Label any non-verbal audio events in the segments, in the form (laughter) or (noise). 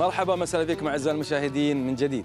مرحبا مساء بكم اعزائي المشاهدين من جديد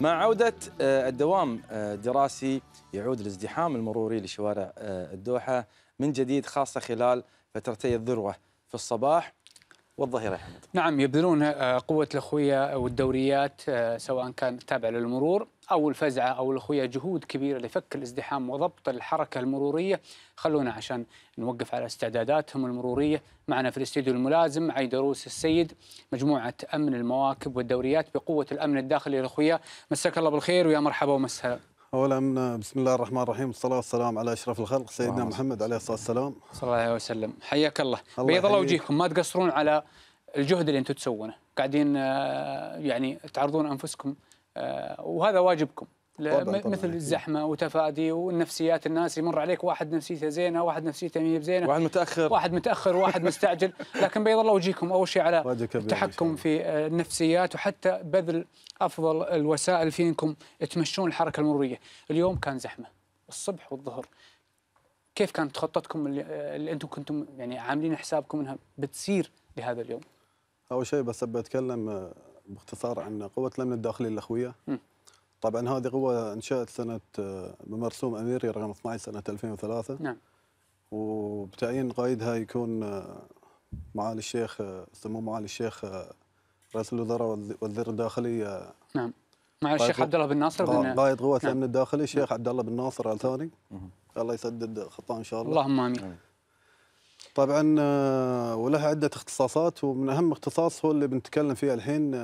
مع عودة آه، الدوام الدراسي آه، يعود الازدحام المروري لشوارع آه، الدوحة من جديد خاصة خلال فترتي الذروة في الصباح والظهير يا حمد نعم يبذلون آه، قوة الأخوية والدوريات آه، سواء كان تابع للمرور أو الفزعة أو الأخوية جهود كبيرة لفك الازدحام وضبط الحركة المرورية خلونا عشان نوقف على استعداداتهم المرورية معنا في الاستديو الملازم عيدروس السيد مجموعة أمن المواكب والدوريات بقوة الأمن الداخلي للأخوية مساك الله بالخير ويا مرحبا ومسهلا اولا بسم الله الرحمن الرحيم والصلاه والسلام على اشرف الخلق سيدنا آه. محمد عليه الصلاه والسلام صلى الله عليه وسلم حياك الله, الله بيض الله وجيهكم ما تقصرون على الجهد اللي انتم تسوونه قاعدين آه، يعني تعرضون انفسكم آه، وهذا واجبكم مثل إيه. الزحمه وتفادي والنفسيات الناس يمر عليك واحد نفسيته زينه واحد نفسيته ما بزينه واحد متاخر واحد متاخر واحد مستعجل (laughs) لكن بيض الله وجيكم اول شيء على التحكم في آه، النفسيات وحتى بذل افضل الوسائل في انكم تمشون الحركه المروريه اليوم كان زحمه الصبح والظهر كيف كانت خطتكم اللي, آه، اللي انتم كنتم يعني عاملين حسابكم انها بتصير لهذا اليوم اول شيء بس بتكلم آه، باختصار عن قوه الامن الداخلي الاخويه طبعا هذه قوة انشأت سنة آه، بمرسوم أميري رقم 12 سنة 2003 نعم وبتعيين قائدها يكون آه، معالي الشيخ آه، سمو معالي الشيخ رئيس الوزراء وزير الداخلية نعم مع الشيخ عبد الله بن ناصر قائد قوة نعم. الأمن الداخلي الشيخ نعم. عبد الله بن ناصر آل ثاني الله يسدد خطاه إن شاء الله اللهم آمين طبعا ولها عدة اختصاصات ومن أهم اختصاص هو اللي بنتكلم فيه الحين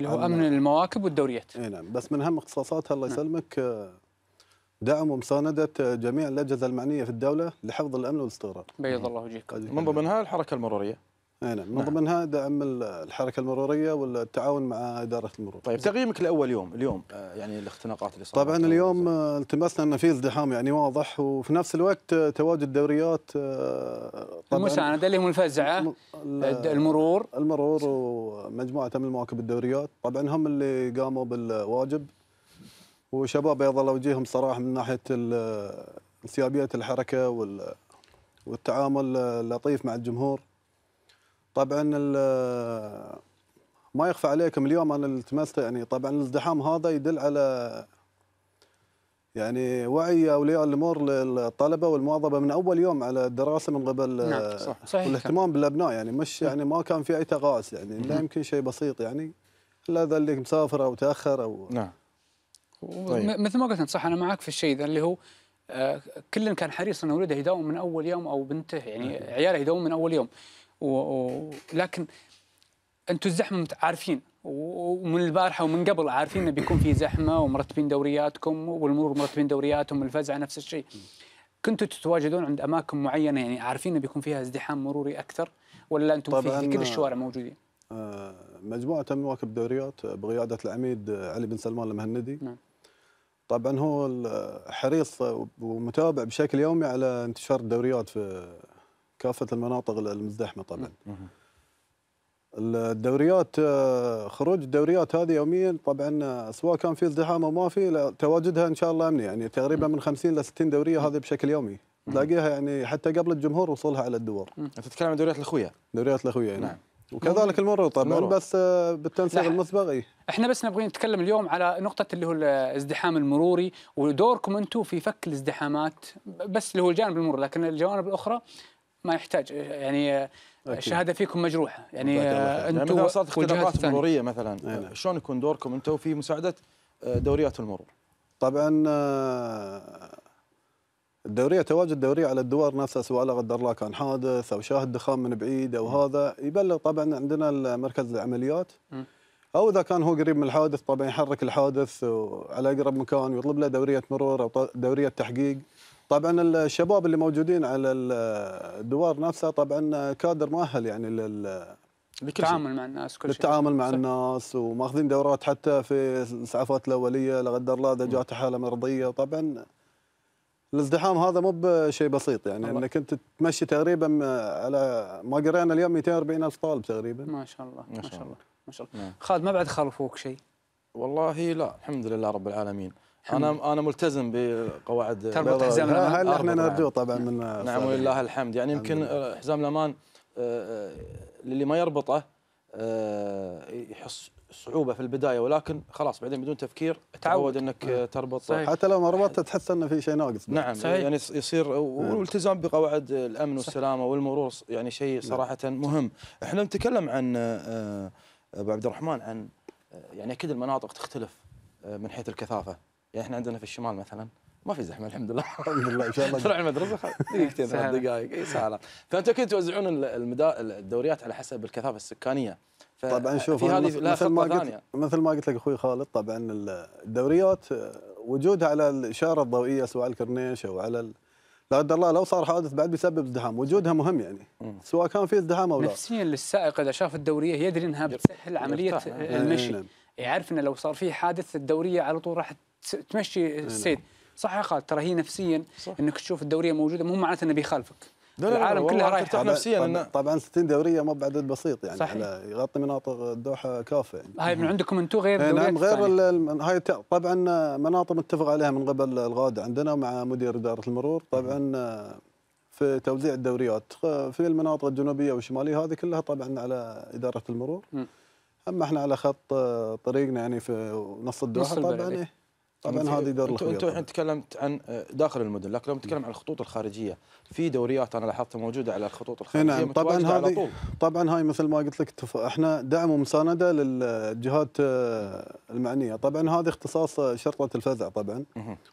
اللي هو امن المواكب والدوريات اي نعم بس من اهم اختصاصاتها الله نعم. يسلمك آه، دعم ومساندة آه، جميع الأجهزة المعنية في الدولة لحفظ الأمن والاستقرار. بيض الله وجهك. من ضمنها الحركة المرورية. اي نعم من نعم. ضمنها دعم الحركه المروريه والتعاون مع اداره المرور. طيب تقييمك لاول يوم اليوم آه، يعني الاختناقات اللي صارت طبعا اليوم آه، التمسنا ان في ازدحام يعني واضح وفي نفس الوقت آه، تواجد دوريات طبعا المسانده اللي هم الفزعه المرور المرور ومجموعه من مواكب الدوريات طبعا هم اللي قاموا بالواجب وشباب ايضا اوجههم صراحه من ناحيه انسيابيه الحركه والتعامل اللطيف مع الجمهور. طبعا ما يخفى عليكم اليوم انا اللي تمسته يعني طبعا الازدحام هذا يدل على يعني وعي اولياء الامور للطلبه والمواظبه من اول يوم على الدراسه من قبل نعم صح. صحيح والاهتمام بالابناء يعني مش نعم. يعني ما كان في اي تغاؤس يعني لا يمكن شيء بسيط يعني الا ذا اللي مسافر او تاخر او نعم طيب. مثل ما قلت انت صح انا معك في الشيء ذا اللي هو آه، كلن كل كان حريص ان ولده يداوم من اول يوم او بنته يعني نعم. عياله يداوم من اول يوم ولكن انتم الزحمه عارفين ومن البارحه ومن قبل عارفين انه بيكون في زحمه ومرتبين دورياتكم والمرور مرتبين دورياتهم الفزعه نفس الشيء. كنتوا تتواجدون عند اماكن معينه يعني عارفين انه بيكون فيها ازدحام مروري اكثر ولا انتم في, كل آه، الشوارع موجودين؟ آه، مجموعه تم مواكب دوريات بقياده العميد علي بن سلمان المهندي. نعم. طبعا هو حريص ومتابع بشكل يومي على انتشار الدوريات في كافه المناطق المزدحمه طبعا الدوريات آه، خروج الدوريات هذه يوميا طبعا آه، سواء كان في ازدحام او ما في تواجدها ان شاء الله امني يعني تقريبا من 50 ل 60 دوريه هذه بشكل يومي تلاقيها يعني حتى قبل الجمهور وصولها على الدور انت تتكلم عن دوريات الاخويه دوريات الاخويه يعني. نعم وكذلك المرور طبعا بس آه، بالتنسيق المسبق اي احنا بس نبغى نتكلم اليوم على نقطه اللي هو الازدحام المروري ودوركم انتم في فك الازدحامات بس اللي هو الجانب المروري لكن الجوانب الاخرى ما يحتاج يعني الشهاده فيكم مجروحه يعني انتم يعني صارت اختلافات مروريه مثلا يعني. شلون يكون دوركم انتم في مساعده آه، دوريات المرور؟ طبعا آه، الدوريه تواجد الدوريه على الدوار نفسها سواء لا قدر الله كان حادث او شاهد دخان من بعيد او هذا يبلغ طبعا عندنا مركز العمليات او اذا كان هو قريب من الحادث طبعا يحرك الحادث على اقرب مكان ويطلب له دوريه مرور او دوريه تحقيق طبعا الشباب اللي موجودين على الدوار نفسها طبعا كادر مؤهل يعني لل للتعامل مع الناس كل للتعامل مع صحيح. الناس وماخذين دورات حتى في الاسعافات الاوليه لا قدر الله اذا جات حاله مرضيه طبعا الازدحام هذا مو بشيء بسيط يعني الله. انك انت تمشي تقريبا على ما قرينا اليوم 240 الف طالب تقريبا ما شاء الله ما شاء الله ما شاء الله, ما شاء الله. خالد ما بعد خالفوك شيء والله لا الحمد لله رب العالمين انا انا ملتزم بقواعد تربط حزام الامان هل احنا نرجوه طبعا من نعم ولله الحمد يعني يمكن حزام الامان اللي آه، آه، ما يربطه آه، يحس صعوبه في البدايه ولكن خلاص بعدين بدون تفكير تعود انك إيه. تربط صحيح. حتى لو ما ربطت تحس انه في شيء ناقص نعم صحيح. يعني يصير إيه. والالتزام بقواعد الامن صحيح. والسلامه والمرور يعني شيء نعم. صراحه مهم احنا نتكلم عن ابو عبد الرحمن عن يعني اكيد المناطق تختلف من حيث الكثافه يعني احنا عندنا في الشمال مثلا ما في زحمه الحمد لله (laughs) الحمد لله ان شاء الله تروح المدرسه دقيقتين ثلاث دقائق اي سهله فانتم اكيد توزعون الدوريات على حسب الكثافه السكانيه طبعا شوف في هذه لها مثل ما قلت مثل ما قلت لك اخوي خالد طبعا الدوريات آه، وجودها على الاشاره الضوئيه سواء الكرنيش الكورنيش او على لا قدر الله لو صار حادث بعد بيسبب ازدحام وجودها مهم يعني سواء كان في ازدحام او لا نفسيا للسائق اذا شاف الدوريه يدري انها بتسهل عمليه المشي نعم. يعرف انه لو صار في حادث الدوريه على طول راح تمشي نعم. السيد صح يا خالد ترى هي نفسيا صح. انك تشوف الدوريه موجوده مو معناته انه بيخالفك لا لا العالم كلها رايح ترتاح نفسيا طبعا, 60 دوريه ما بعدد بسيط يعني صحيح. يغطي مناطق الدوحه كافه يعني. هاي من عندكم انتم غير إيه، نعم غير هاي طبعا آه، مناطق متفق عليها من قبل الغاد عندنا مع مدير اداره المرور طبعا آه، في توزيع الدوريات في المناطق الجنوبيه والشماليه هذه كلها طبعا على اداره المرور م. اما احنا على خط آه، طريقنا يعني في نص الدوحه نص طبعا إيه. إيه. طبعا هذه دور الخيوط انت الحين تكلمت عن آه، داخل المدن لكن لو نتكلم عن الخطوط الخارجيه في دوريات انا لاحظتها موجوده على الخطوط الخارجيه نعم طبعا هذه طبعا هاي مثل ما قلت لك احنا دعم ومسانده للجهات آه، المعنيه طبعا هذه اختصاص آه، شرطه الفزع طبعا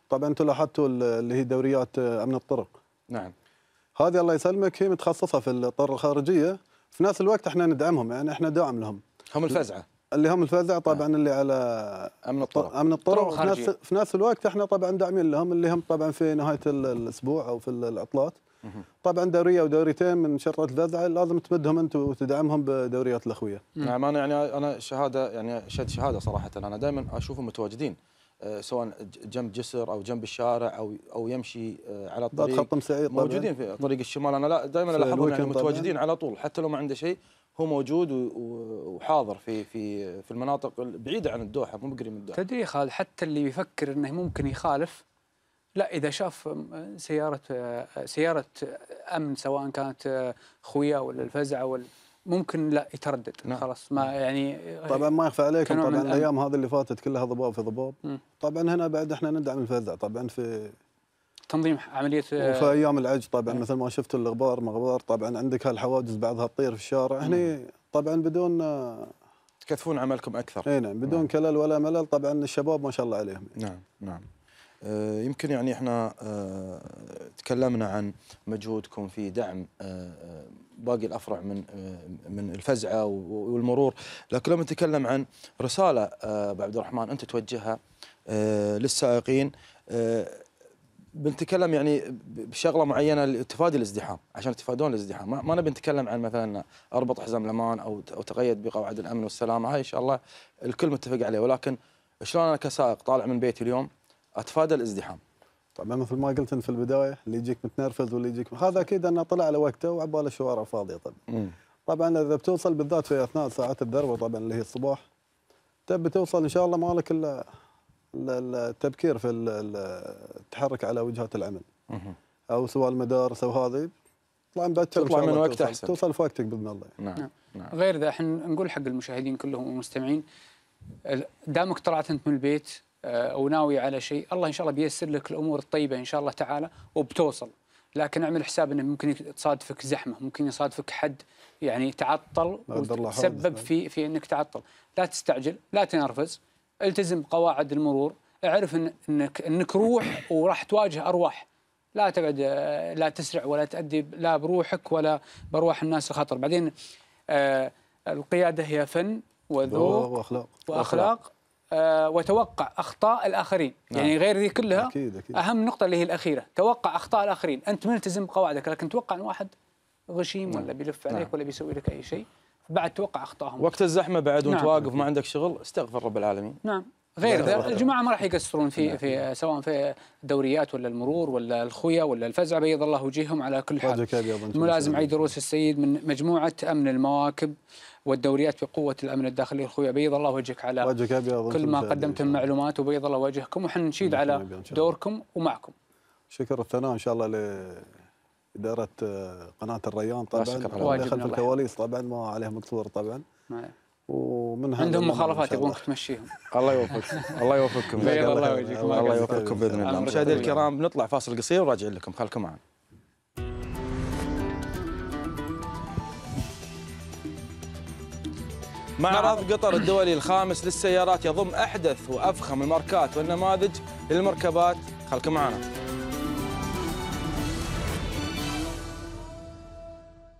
طبعا انتم لاحظتوا اللي هي دوريات امن الطرق نعم هذه الله يسلمك هي متخصصه في الطرق الخارجيه في نفس الوقت احنا ندعمهم يعني احنا داعم لهم هم الفزعه اللي هم الفزع آه. طبعا آه. اللي على امن الطرق امن الطرق في نفس في نفس الوقت احنا طبعا داعمين لهم اللي هم طبعا في نهايه الاسبوع او في العطلات طبعا دوريه ودوريتين من شرطه الفزع لازم تمدهم انت وتدعمهم بدوريات الاخويه. نعم انا يعني انا شهاده يعني شهاده صراحه انا دائما اشوفهم متواجدين آه، سواء جنب جسر او جنب الشارع او او يمشي آه، على الطريق خط مسعيد موجودين في طريق الشمال انا لا دائما الاحظهم يعني متواجدين على طول حتى لو ما عنده شيء هو موجود وحاضر في في في المناطق البعيده عن الدوحه مو بقريب من الدوحه تدري خالد حتى اللي يفكر انه ممكن يخالف لا اذا شاف آه، سياره سياره امن سواء كانت خويه ولا الفزعه ولا ممكن لا يتردد نعم. خلاص ما يعني طبعا ما يخفى عليكم طبعا الايام هذه اللي فاتت كلها ضباب في ضباب طبعا هنا بعد احنا ندعم الفزع طبعا في تنظيم عمليه آه، وفي ايام العج طبعا مم. إيه. مثل ما شفت الغبار مغبار طبعا عندك هالحواجز بعضها تطير في الشارع هني طبعا بدون آه، تكثفون عملكم اكثر اي نعم بدون مم. نعم. كلل ولا ملل طبعا الشباب ما شاء الله عليهم نعم نعم آه، يمكن يعني احنا آه، تكلمنا عن مجهودكم في دعم آه، باقي الافرع من من الفزعه والمرور، لكن لما نتكلم عن رساله ابو عبد الرحمن انت توجهها للسائقين بنتكلم يعني بشغله معينه لتفادي الازدحام عشان تفادون الازدحام ما, ما نبي نتكلم عن مثلا اربط حزام الامان او او تقيد بقواعد الامن والسلامه هاي ان شاء الله الكل متفق عليه ولكن شلون انا كسائق طالع من بيتي اليوم اتفادى الازدحام طبعا مثل ما قلت في البدايه اللي يجيك متنرفز واللي يجيك هذا اكيد انه طلع على وقته وعباله الشوارع فاضيه طبعا طبعا اذا بتوصل بالذات في اثناء ساعات الذروه طبعا اللي هي الصباح تبي توصل ان شاء الله مالك الا التبكير في التحرك على وجهات العمل او سواء المدارس او هذه تطلع مبكر تطلع من وقت احسن توصل في وقتك باذن الله نعم،, نعم. نعم غير ذا احنا نقول حق المشاهدين كلهم والمستمعين دامك طلعت انت من البيت آه، او ناوي على شيء الله ان شاء الله بييسر لك الامور الطيبه ان شاء الله تعالى وبتوصل لكن اعمل حساب انه ممكن تصادفك زحمه ممكن يصادفك حد يعني تعطل وتسبب في في انك تعطل لا تستعجل لا تنرفز التزم بقواعد المرور اعرف إن انك انك روح وراح تواجه ارواح لا تبعد آه، لا تسرع ولا تؤدي لا بروحك ولا بارواح الناس الخطر بعدين آه القياده هي فن وذوق واخلاق واخلاق آه، وتوقع اخطاء الاخرين نعم. يعني غير ذي كلها أكيد أكيد. اهم نقطه اللي هي الاخيره توقع اخطاء الاخرين انت ملتزم بقواعدك لكن توقع ان واحد غشيم نعم. ولا بيلف نعم. عليك نعم. ولا بيسوي لك اي شيء بعد توقع اخطائهم وقت الزحمه بعد وانت نعم. واقف ما عندك شغل استغفر رب العالمين نعم غير الجماعه ما راح يقصرون في نعم. في سواء في الدوريات ولا المرور ولا الخويا ولا الفزع بيض الله وجههم على كل حال ملازم عيد روس السيد من مجموعه امن المواكب والدوريات بقوه الامن الداخلي الخويا بيض الله وجهك على كل ما قدمتم معلومات وبيض الله وجهكم وحنا نشيد نعم، على نعم، دوركم ومعكم شكر الثناء ان شاء الله لاداره آه، قناه الريان طبعا خلف الكواليس طبعا ما عليهم مكسور طبعا معي. ومنها عندهم مخالفات يبغونك تمشيهم (laughs) الله يوفقكم (laughs) الله يوفقكم بيض الله الله يوفقكم باذن الله مشاهدينا الكرام بنطلع فاصل قصير وراجعين لكم خلكم معنا معرض نعم. قطر الدولي الخامس للسيارات يضم احدث وافخم الماركات والنماذج للمركبات خلكم معنا